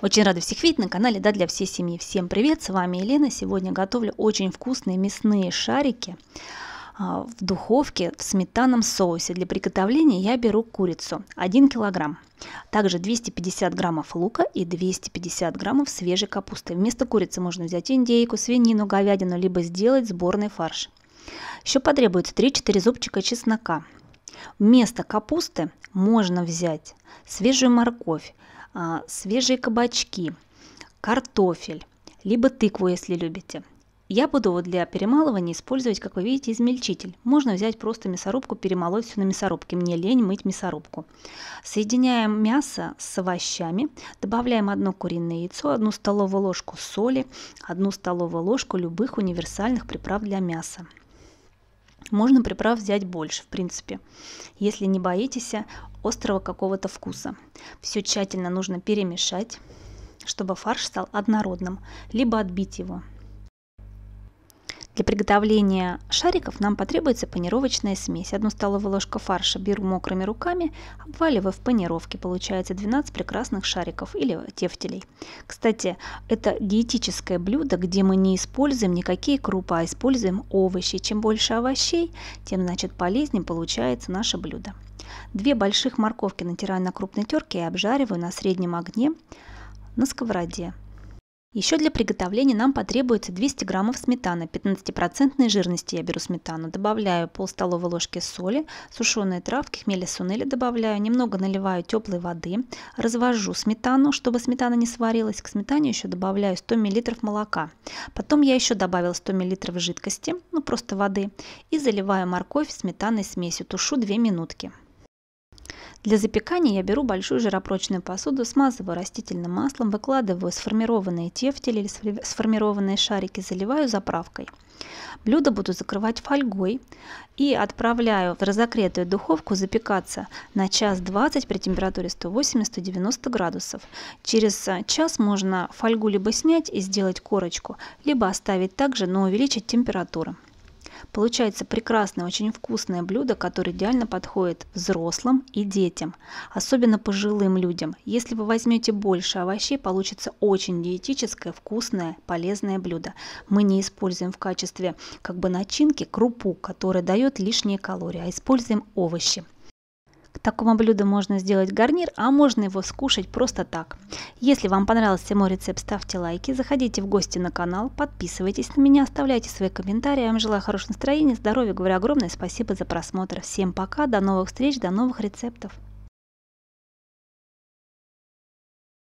Очень рада всех видеть на канале «Да для всей семьи». Всем привет, с вами Елена. Сегодня готовлю очень вкусные мясные шарики а, в духовке в сметанном соусе. Для приготовления я беру курицу 1 килограмм, также 250 граммов лука и 250 граммов свежей капусты. Вместо курицы можно взять индейку, свинину, говядину, либо сделать сборный фарш. Еще потребуется 3-4 зубчика чеснока. Вместо капусты можно взять свежую морковь, а, свежие кабачки, картофель, либо тыкву, если любите. Я буду вот для перемалывания использовать, как вы видите, измельчитель. Можно взять просто мясорубку, перемолоть все на мясорубке. Мне лень мыть мясорубку. Соединяем мясо с овощами. Добавляем одно куриное яйцо, одну столовую ложку соли, одну столовую ложку любых универсальных приправ для мяса. Можно приправ взять больше, в принципе, если не боитесь острого какого-то вкуса. Все тщательно нужно перемешать, чтобы фарш стал однородным, либо отбить его. Для приготовления шариков нам потребуется панировочная смесь. Одну столовую ложку фарша беру мокрыми руками, обваливаю в панировке. Получается 12 прекрасных шариков или тефтелей. Кстати, это диетическое блюдо, где мы не используем никакие крупы, а используем овощи. Чем больше овощей, тем значит полезнее получается наше блюдо. Две больших морковки натираю на крупной терке и обжариваю на среднем огне на сковороде. Еще для приготовления нам потребуется 200 граммов сметаны 15% жирности. Я беру сметану, добавляю пол столовой ложки соли, сушеные травки, хмели сунели добавляю, немного наливаю теплой воды, развожу сметану, чтобы сметана не сварилась. К сметане еще добавляю 100 мл молока. Потом я еще добавила 100 мл жидкости, ну просто воды, и заливаю морковь сметанной смесью, тушу 2 минутки. Для запекания я беру большую жиропрочную посуду, смазываю растительным маслом, выкладываю сформированные тефтели или сформированные шарики, заливаю заправкой. Блюдо буду закрывать фольгой и отправляю в разогретую духовку запекаться на час 20 при температуре 180-190 градусов. Через э, час можно фольгу либо снять и сделать корочку, либо оставить также, но увеличить температуру. Получается прекрасное, очень вкусное блюдо, которое идеально подходит взрослым и детям, особенно пожилым людям. Если вы возьмете больше овощей, получится очень диетическое, вкусное, полезное блюдо. Мы не используем в качестве как бы начинки крупу, которая дает лишние калории, а используем овощи такому блюду можно сделать гарнир, а можно его скушать просто так. Если вам понравился мой рецепт, ставьте лайки, заходите в гости на канал, подписывайтесь на меня, оставляйте свои комментарии. Я вам желаю хорошего настроения, здоровья, говорю огромное спасибо за просмотр. Всем пока, до новых встреч, до новых рецептов.